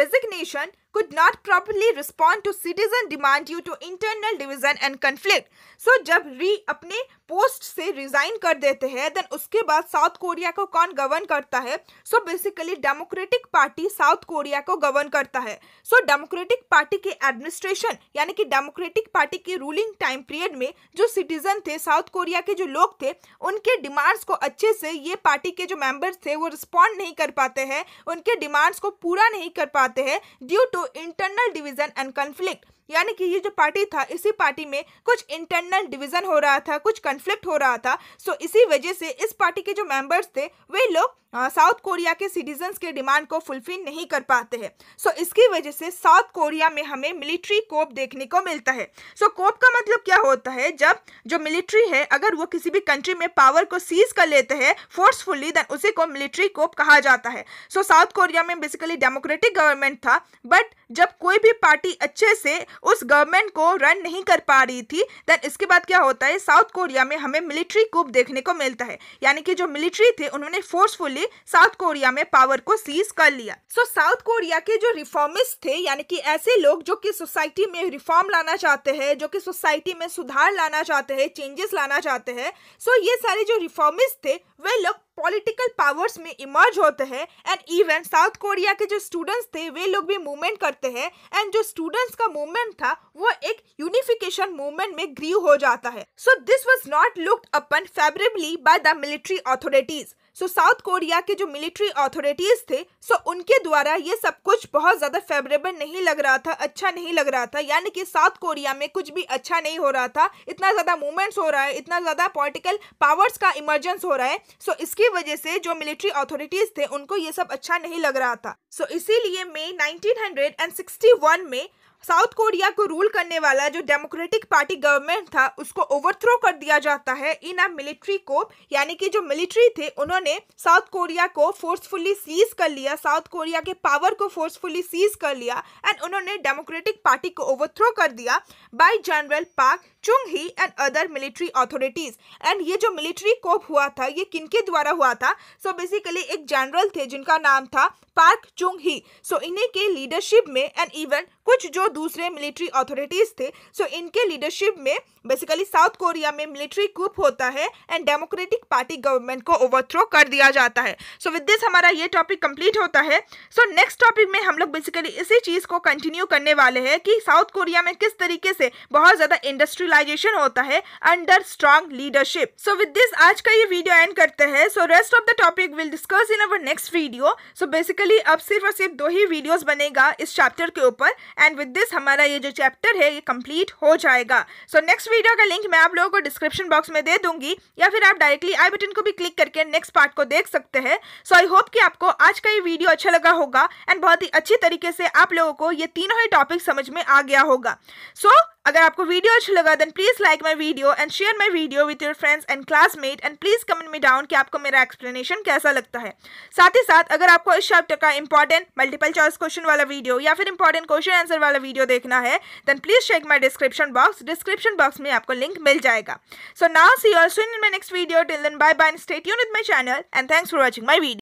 resignation could not properly respond to citizen demand due to internal division and conflict so jab re apne post से रिजाइन कर देते हैं देन उसके बाद south Korea को कौन govern करता है so basically democratic party South Korea को गवर्न करता है सो डेमोक्रेटिक पार्टी के एडमिनिस्ट्रेशन यानी कि डेमोक्रेटिक पार्टी के रूलिंग टाइम पीरियड में जो सिटीजन थे साउथ कोरिया के जो लोग थे उनके डिमांड्स को अच्छे से ये पार्टी के जो मेम्बर्स थे वो रिस्पॉन्ड नहीं कर पाते हैं उनके डिमांड्स को पूरा नहीं कर पाते हैं due to internal division and conflict यानी कि ये जो पार्टी था इसी पार्टी में कुछ इंटरनल डिवीज़न हो रहा था कुछ कन्फ्लिक्ट हो रहा था सो इसी वजह से इस पार्टी के जो मेम्बर्स थे वे लोग साउथ कोरिया के सिटीजन्स के डिमांड को फुलफिल नहीं कर पाते हैं सो so, इसकी वजह से साउथ कोरिया में हमें मिलिट्री कोप देखने को मिलता है सो so, कोप का मतलब क्या होता है जब जो मिलिट्री है अगर वो किसी भी कंट्री में पावर को सीज कर लेते हैं फोर्सफुली देन उसी को मिलिट्री कोप कहा जाता है सो so, साउथ कोरिया में बेसिकली डेमोक्रेटिक गवर्नमेंट था बट जब कोई भी पार्टी अच्छे से उस गवर्नमेंट को रन नहीं कर पा रही थी देन इसके बाद क्या होता है साउथ कोरिया में हमें मिलिट्री कोप देखने को मिलता है यानी कि जो मिलिट्री थे उन्होंने फोर्सफुली ने साउथ कोरिया में पावर को सीज कर लिया सो so, साउथ कोरिया के जो रिफॉर्मिस्ट थे यानी कि ऐसे लोग जो कि सोसाइटी में रिफॉर्म लाना चाहते हैं जो कि सोसाइटी में सुधार लाना चाहते हैं चेंजेस लाना चाहते हैं सो so, ये सारे जो रिफॉर्मिस्ट थे वे लोग पॉलिटिकल पावर्स में इमर्ज होते हैं एंड इवन साउथ कोरिया के जो स्टूडेंट्स थे वे लोग भी मूवमेंट करते हैं एंड जो स्टूडेंट्स का मूवमेंट था वो एक यूनिफिकेशन मूवमेंट में ग्रीव हो जाता है so this was not looked upon favourably by the military authorities so South Korea के जो मिलिट्री अथॉरिटीज़ थे सो उनके द्वारा ये सब कुछ बहुत ज़्यादा फेवरेबल नहीं लग रहा था अच्छा नहीं लग रहा था यानी कि साउथ कोरिया में कुछ भी अच्छा नहीं हो रहा था इतना ज़्यादा मूवमेंट्स हो रहा है इतना ज़्यादा पॉलिटिकल पावर्स का इमरजेंस हो रहा है सो इसकी वजह से जो मिलिट्री अथॉरिटीज़ थे उनको ये सब अच्छा नहीं लग रहा था सो इसीलिए मई नाइनटीन में साउथ कोरिया को रूल करने वाला जो डेमोक्रेटिक पार्टी गवर्नमेंट था उसको ओवरथ्रो कर दिया जाता है इन अ मिलिट्री को यानी कि जो मिलिट्री थे उन्होंने साउथ कोरिया को फोर्सफुली सीज कर लिया साउथ कोरिया के पावर को फोर्सफुली सीज कर लिया एंड उन्होंने डेमोक्रेटिक पार्टी को ओवरथ्रो कर दिया by general Park Chung Hee and other military authorities and ये जो मिलिट्री कोप हुआ था ये किनके द्वारा हुआ था सो so बेसिकली एक जनरल थे जिनका नाम था पार्क चुंग ही सो so इन्हीं के लीडरशिप में एंड इवन कुछ जो दूसरे मिलिट्री अथॉरिटीज थे सो इनके लीडरशिप में बेसिकली साउथ कोरिया में मिलिट्री कूप होता है एंड डेमोक्रेटिक पार्टी गवर्नमेंट को ओवरथ्रो कर दिया जाता है सो विद दिस हमारा ये टॉपिक कंप्लीट होता है सो नेक्स्ट टॉपिक में हम लोग बेसिकली इसी चीज़ को कंटिन्यू करने वाले हैं कि साउथ कोरिया में किस तरीके से बहुत ज़्यादा इंडस्ट्रियलाइजेशन होता है under strong leadership so with this आज का ये वीडियो एंड करते हैं so rest of the topic will discuss in our next video so basically अब सिर्फ और सिर्फ दो ही वीडियोज बनेगा इस चैप्टर के ऊपर एंड विद दिस दिस हमारा ये जो चैप्टर है ये कंप्लीट हो जाएगा सो नेक्स्ट वीडियो का लिंक मैं आप लोगों को डिस्क्रिप्शन बॉक्स में दे दूंगी या फिर आप डायरेक्टली आई बटन को भी क्लिक करके नेक्स्ट पार्ट को देख सकते हैं सो आई होप कि आपको आज का ये वीडियो अच्छा लगा होगा एंड बहुत ही अच्छी तरीके से आप लोगों को ये तीनों ही टॉपिक समझ में आ गया होगा सो so, अगर आपको वीडियो अच्छा लगा then please like my video and share my video with your friends and classmate and please comment me down कि आपको मेरा एक्सप्लेनेशन कैसा लगता है साथ ही साथ अगर आपको इस चैप्टर का इंपॉर्टेंट मल्टीपल चॉइस क्वेश्चन वाला वीडियो या फिर इंपॉर्टेंट क्वेश्चन आंसर वाला वीडियो देखना है then please check my description box description box में आपको लिंक मिल जाएगा so now see soon in my next video till then bye bye stay यून with my channel and thanks for watching my video